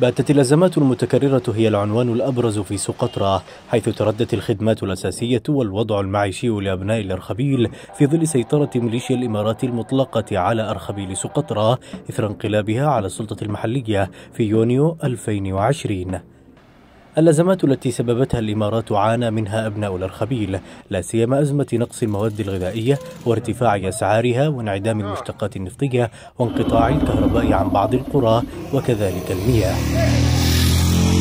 باتت الأزمات المتكررة هي العنوان الأبرز في سقطرى حيث تردت الخدمات الأساسية والوضع المعيشي لأبناء الأرخبيل في ظل سيطرة ميليشيا الإمارات المطلقة على أرخبيل سقطرى إثر انقلابها على السلطة المحلية في يونيو 2020 الأزمات التي سببتها الإمارات عانى منها أبناء الأرخبيل لا سيما أزمة نقص المواد الغذائية وارتفاع أسعارها وانعدام المشتقات النفطية وانقطاع الكهرباء عن بعض القرى وكذلك المياه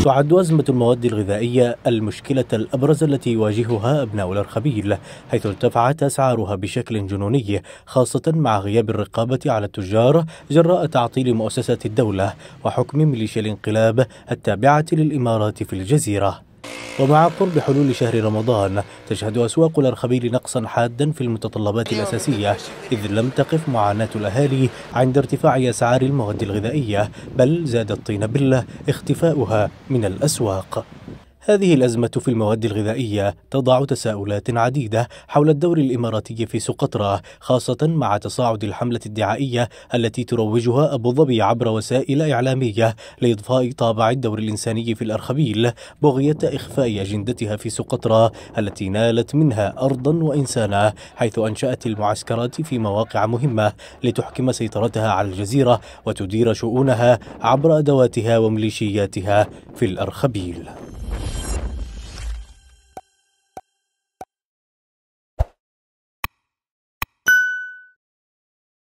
تعد أزمة المواد الغذائية المشكلة الأبرز التي يواجهها أبناء الأرخبيل حيث ارتفعت أسعارها بشكل جنوني خاصة مع غياب الرقابة على التجار جراء تعطيل مؤسسات الدولة وحكم ميليشيا الانقلاب التابعة للإمارات في الجزيرة ومع قرب حلول شهر رمضان تشهد أسواق الأرخبيل نقصا حادا في المتطلبات الأساسية إذ لم تقف معاناة الأهالي عند ارتفاع أسعار المواد الغذائية بل زاد الطين بلة اختفاؤها من الأسواق هذه الأزمة في المواد الغذائية تضع تساؤلات عديدة حول الدور الإماراتي في سقطرى خاصة مع تصاعد الحملة الدعائية التي تروجها أبو ظبي عبر وسائل إعلامية لإضفاء طابع الدور الإنساني في الأرخبيل بغية إخفاء أجندتها في سقطرى التي نالت منها أرضا وإنسانا حيث أنشأت المعسكرات في مواقع مهمة لتحكم سيطرتها على الجزيرة وتدير شؤونها عبر أدواتها وميليشياتها في الأرخبيل